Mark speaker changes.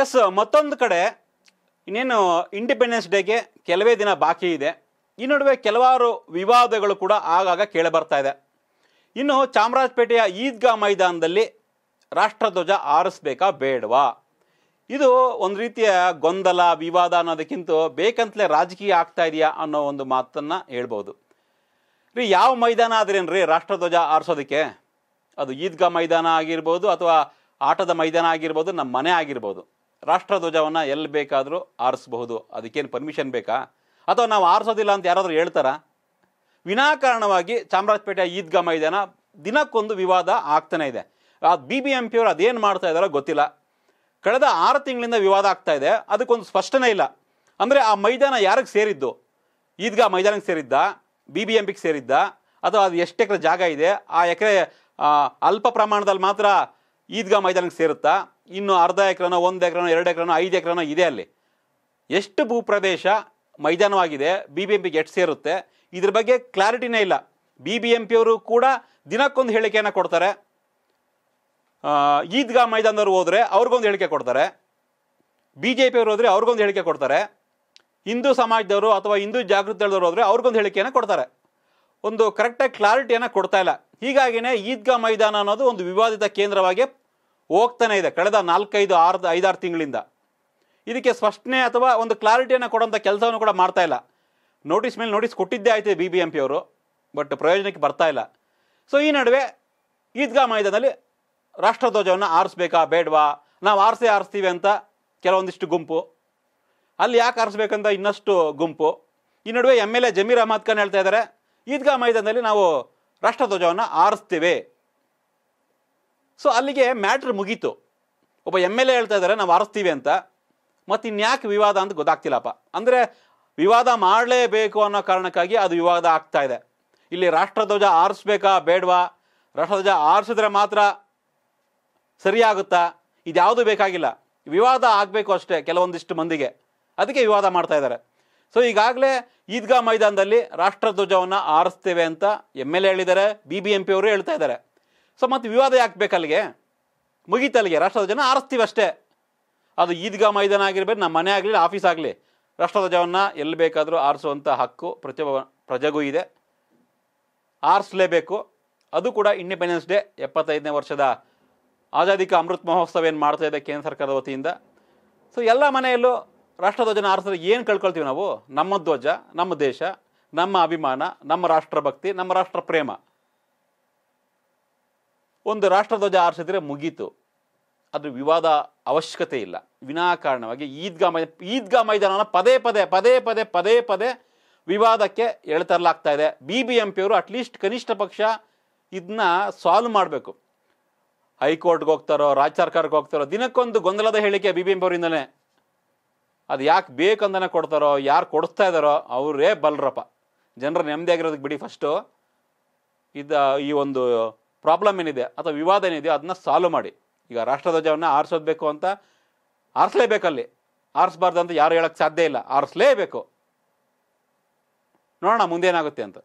Speaker 1: S ಮತ್ತೊಂದು ಕಡೆ ಇನ್ನೇನು ಇಂಡಿಪೆಂಡೆನ್ಸ್ ಡೇಗೆ ಕೆಲವೇ ದಿನ ಬಾಕಿ ಇದೆ ಈ ನಡುವೆ ಕೆಲವಾರು ವಿವಾದಗಳು ಕೂಡ ಆಗಾಗ ಕೇಳಿ ಬರ್ತಾ ಇದೆ ಇನ್ನು ಚಾಮರಾಜಪೇಟೆಯ ಈದ್ಗಾ ಮೈದಾನದಲ್ಲಿ ರಾಷ್ಟ್ರಧ್ವಜ ಆರಿಸ್ಬೇಕಾ ಬೇಡವಾ ಇದು ಒಂದು ರೀತಿಯ ಗೊಂದಲ ವಿವಾದ ಅನ್ನೋದಕ್ಕಿಂತ ಬೇಕಂತಲೇ ರಾಜಕೀಯ ಆಗ್ತಾ ಇದೆಯಾ ಅನ್ನೋ ಒಂದು ಮಾತನ್ನು ಹೇಳ್ಬೋದು ರೀ ಯಾವ ಮೈದಾನ ಆದ್ರೇನು ರೀ ರಾಷ್ಟ್ರಧ್ವಜ ಆರಿಸೋದಕ್ಕೆ ಅದು ಈದ್ಗಾ ಮೈದಾನ ಆಗಿರ್ಬೋದು ಅಥವಾ ಆಟದ ಮೈದಾನ ಆಗಿರ್ಬೋದು ನಮ್ಮ ಮನೆ ಆಗಿರ್ಬೋದು ರಾಷ್ಟ್ರಧ್ವಜವನ್ನು ಎಲ್ಲಿ ಬೇಕಾದರೂ ಆರಿಸ್ಬಹುದು ಅದಕ್ಕೇನು ಪರ್ಮಿಷನ್ ಬೇಕಾ ಅಥವಾ ನಾವು ಆರಿಸೋದಿಲ್ಲ ಅಂತ ಯಾರಾದರೂ ಹೇಳ್ತಾರಾ ವಿನಾಕಾರಣವಾಗಿ ಚಾಮರಾಜಪೇಟೆ ಈದ್ಗಾ ಮೈದಾನ ದಿನಕ್ಕೊಂದು ವಿವಾದ ಆಗ್ತಾನೆ ಇದೆ ಆ ಬಿ ಬಿ ಎಂ ಪಿಯವರು ಅದೇನು ಮಾಡ್ತಾ ಇದ್ದಾರೋ ಗೊತ್ತಿಲ್ಲ ಕಳೆದ ಆರು ತಿಂಗಳಿಂದ ವಿವಾದ ಆಗ್ತಾ ಇದೆ ಅದಕ್ಕೊಂದು ಸ್ಪಷ್ಟನೇ ಇಲ್ಲ ಅಂದರೆ ಆ ಮೈದಾನ ಯಾರಿಗೆ ಸೇರಿದ್ದು ಈದ್ಗಾ ಮೈದಾನಕ್ಕೆ ಸೇರಿದ್ದ ಬಿ ಬಿ ಎಂ ಪಿಗೆ ಸೇರಿದ್ದ ಅಥವಾ ಅದು ಎಷ್ಟು ಎಕರೆ ಜಾಗ ಇದೆ ಆ ಎಕರೆ ಅಲ್ಪ ಪ್ರಮಾಣದಲ್ಲಿ ಮಾತ್ರ ಈದ್ಗಾ ಮೈದಾನಕ್ಕೆ ಸೇರುತ್ತಾ ಇನ್ನು ಅರ್ಧ ಎಕರೆನೋ ಒಂದು ಎಕರೆನೋ ಎರಡು ಎಕರೆನೋ ಐದು ಎಕರೆನೋ ಇದೆ ಅಲ್ಲಿ ಎಷ್ಟು ಭೂಪ್ರದೇಶ ಮೈದಾನವಾಗಿದೆ ಬಿ ಬಿ ಎಂ ಪಿಗೆ ಎಷ್ಟು ಸೇರುತ್ತೆ ಇದ್ರ ಬಗ್ಗೆ ಕ್ಲಾರಿಟಿನೇ ಇಲ್ಲ ಬಿ ಬಿ ಎಂ ಪಿಯವರು ಕೂಡ ದಿನಕ್ಕೊಂದು ಹೇಳಿಕೆಯನ್ನು ಕೊಡ್ತಾರೆ ಈದ್ಗಾ ಮೈದಾನದವ್ರು ಹೋದರೆ ಅವ್ರಿಗೊಂದು ಹೇಳಿಕೆ ಕೊಡ್ತಾರೆ ಬಿ ಜೆ ಪಿಯವರು ಹೋದರೆ ಅವ್ರಿಗೊಂದು ಹೇಳಿಕೆ ಕೊಡ್ತಾರೆ ಹಿಂದೂ ಸಮಾಜದವರು ಅಥವಾ ಹಿಂದೂ ಜಾಗೃತದವ್ರು ಹೋದರೆ ಅವ್ರಿಗೊಂದು ಹೇಳಿಕೆಯನ್ನು ಕೊಡ್ತಾರೆ ಒಂದು ಕರೆಕ್ಟಾಗಿ ಕ್ಲಾರಿಟಿಯನ್ನು ಕೊಡ್ತಾ ಇಲ್ಲ ಹೀಗಾಗಿನೇ ಈದ್ಗಾ ಮೈದಾನ ಅನ್ನೋದು ಒಂದು ವಿವಾದಿತ ಕೇಂದ್ರವಾಗಿ ಹೋಗ್ತಾನೆ ಇದೆ ಕಳೆದ ನಾಲ್ಕೈದು ಆರು ಐದಾರು ತಿಂಗಳಿಂದ ಇದಕ್ಕೆ ಸ್ಪಷ್ಟನೆ ಅಥವಾ ಒಂದು ಕ್ಲಾರಿಟಿಯನ್ನು ಕೊಡೋಂಥ ಕೆಲಸವನ್ನು ಕೂಡ ಮಾಡ್ತಾ ಇಲ್ಲ ನೋಟಿಸ್ ಮೇಲೆ ನೋಟಿಸ್ ಕೊಟ್ಟಿದ್ದೇ ಆಯ್ತು ಬಿ ಬಿ ಎಂ ಪಿ ಅವರು ಬಟ್ ಪ್ರಯೋಜನಕ್ಕೆ ಬರ್ತಾ ಇಲ್ಲ ಸೊ ಈ ನಡುವೆ ಈದ್ಗಾ ಮೈದಾನದಲ್ಲಿ ರಾಷ್ಟ್ರಧ್ವಜವನ್ನು ಆರಿಸ್ಬೇಕಾ ಬೇಡವಾ ನಾವು ಆರಿಸಿ ಆರಿಸ್ತೀವಿ ಅಂತ ಕೆಲವೊಂದಿಷ್ಟು ಗುಂಪು ಅಲ್ಲಿ ಯಾಕೆ ಆರಿಸ್ಬೇಕಂತ ಇನ್ನಷ್ಟು ಗುಂಪು ಈ ನಡುವೆ M L A Zameer Ahmed Khan ಹೇಳ್ತಾ ಇದ್ದಾರೆ ಈದ್ಗಾ ಮೈದಾನದಲ್ಲಿ ನಾವು ರಾಷ್ಟ್ರಧ್ವಜವನ್ನು ಆರಿಸ್ತೀವಿ ಸೊ ಅಲ್ಲಿಗೆ ಮ್ಯಾಟ್ರ್ ಮುಗೀತು ಒಬ್ಬ ಎಮ್ ಎಲ್ ಎ ಹೇಳ್ತಾ ಇದ್ದಾರೆ ನಾವು ಆರಿಸ್ತೀವಿ ಅಂತ ಮತ್ತು ಇನ್ಯಾಕೆ ವಿವಾದ ಅಂತ ಗೊತ್ತಾಗ್ತಿಲ್ಲಪ್ಪ ಅಂದರೆ ವಿವಾದ ಮಾಡಲೇಬೇಕು ಅನ್ನೋ ಕಾರಣಕ್ಕಾಗಿ ಅದು ವಿವಾದ ಆಗ್ತಾ ಇದೆ ಇಲ್ಲಿ ರಾಷ್ಟ್ರಧ್ವಜ ಆರಿಸ್ಬೇಕಾ ಬೇಡವಾ ರಾಷ್ಟ್ರಧ್ವಜ ಆರಿಸಿದ್ರೆ ಮಾತ್ರ ಸರಿಯಾಗುತ್ತಾ ಇದ್ಯಾವುದು ಬೇಕಾಗಿಲ್ಲ ವಿವಾದ ಆಗಬೇಕು ಅಷ್ಟೇ ಕೆಲವೊಂದಿಷ್ಟು ಮಂದಿಗೆ ಅದಕ್ಕೆ ವಿವಾದ ಮಾಡ್ತಾ ಇದ್ದಾರೆ ಸೊ ಈಗಾಗಲೇ ಈದ್ಗಾ ಮೈದಾನದಲ್ಲಿ ರಾಷ್ಟ್ರಧ್ವಜವನ್ನು ಆರಿಸ್ತೇವೆ ಅಂತ ಎಮ್ ಎಲ್ ಎ ಹೇಳಿದ್ದಾರೆ ಬಿ ಬಿ ಎಂ ಪಿ ಅವರು ಹೇಳ್ತಾ ಇದ್ದಾರೆ ಸೊ ಮತ್ತೆ ವಿವಾದ ಯಾಕೆ ಬೇಕು ಅಲ್ಲಿಗೆ ಮುಗೀತಲ್ಲಿಗೆ ರಾಷ್ಟ್ರದ ಜನ ಆರಿಸ್ತೀವಿ ಅಷ್ಟೇ ಅದು ಈದ್ಗಾ ಮೈದಾನ ಆಗಿರ್ಬೇಕು ನಮ್ಮ ಮನೆ ಆಗಲಿ ಆಫೀಸ್ ಆಗಲಿ ರಾಷ್ಟ್ರಧ್ವಜವನ್ನು ಎಲ್ಲಿ ಬೇಕಾದರೂ ಆರಿಸುವಂಥ ಹಕ್ಕು ಪ್ರತಿಯೊಬ್ಬ ಪ್ರಜೆಗೂ ಇದೆ ಆರಿಸ್ಲೇಬೇಕು ಅದು ಕೂಡ ಇಂಡಿಪೆಂಡೆನ್ಸ್ ಡೇ ಎಪ್ಪತ್ತೈದನೇ ವರ್ಷದ ಆಜಾದಿಕ ಅಮೃತ್ ಮಹೋತ್ಸವ ಏನು ಮಾಡ್ತಾ ಇದೆ ಕೇಂದ್ರ ಸರ್ಕಾರದ ವತಿಯಿಂದ ಸೊ ಎಲ್ಲ ಮನೆಯಲ್ಲೂ ರಾಷ್ಟ್ರಧ್ವಜನ ಆರಿಸಿದ್ರೆ ಏನು ಕಳ್ಕೊಳ್ತೀವಿ ನಾವು ನಮ್ಮ ಧ್ವಜ ನಮ್ಮ ದೇಶ ನಮ್ಮ ಅಭಿಮಾನ ನಮ್ಮ ರಾಷ್ಟ್ರಭಕ್ತಿ ನಮ್ಮ ರಾಷ್ಟ್ರ ಪ್ರೇಮ ಒಂದು ರಾಷ್ಟ್ರಧ್ವಜ ಆರಿಸಿದ್ರೆ ಮುಗೀತು ಅದು ವಿವಾದ ಅವಶ್ಯಕತೆ ಇಲ್ಲ ವಿನಾಕಾರಣವಾಗಿ ಈದ್ಗಾ ಮೈ ಈದ್ಗಾ ಮೈದಾನನ ಪದೇ ಪದೇ ಪದೇ ಪದೇ ಪದೇ ಪದೇ ವಿವಾದಕ್ಕೆ ಎಳೆತರಲಾಗ್ತಾ ಇದೆ ಬಿ ಬಿ ಎಂ ಪಿಯವರು ಅಟ್ಲೀಸ್ಟ್ ಕನಿಷ್ಠ ಪಕ್ಷ ಇದನ್ನ ಸಾಲ್ವ್ ಮಾಡಬೇಕು ಹೈಕೋರ್ಟ್ಗೆ ಹೋಗ್ತಾರೋ ರಾಜ್ಯ ಸರ್ಕಾರಕ್ಕೆ ಹೋಗ್ತಾರೋ ದಿನಕ್ಕೊಂದು ಗೊಂದಲದ ಹೇಳಿಕೆ ಬಿ ಬಿ ಎಂ ಪಿ ಅದು ಯಾಕೆ ಬೇಕಂದನೇ ಕೊಡ್ತಾರೋ ಯಾರು ಕೊಡಿಸ್ತಾ ಇದ್ದಾರೋ ಅವರೇ ಬಲ್ರಪ್ಪ ಜನರ ನೆಮ್ಮದಿ ಆಗಿರೋದಕ್ಕೆ ಬಿಡಿ ಫಸ್ಟು ಇದು ಈ ಒಂದು ಪ್ರಾಬ್ಲಮ್ ಏನಿದೆ ಅಥವಾ ವಿವಾದ ಏನಿದೆ ಅದನ್ನ ಸಾಲ್ವ್ ಮಾಡಿ ಈಗ ರಾಷ್ಟ್ರಧ್ವಜವನ್ನು ಆರಿಸೋದ್ಬೇಕು ಅಂತ ಆರಿಸಲೇಬೇಕಲ್ಲಿ ಆರಿಸಬಾರ್ದು ಅಂತ ಯಾರು ಹೇಳಕ್ಕೆ ಸಾಧ್ಯ ಇಲ್ಲ ಆರಿಸಲೇಬೇಕು ನೋಡೋಣ ಮುಂದೇನಾಗುತ್ತೆ ಅಂತ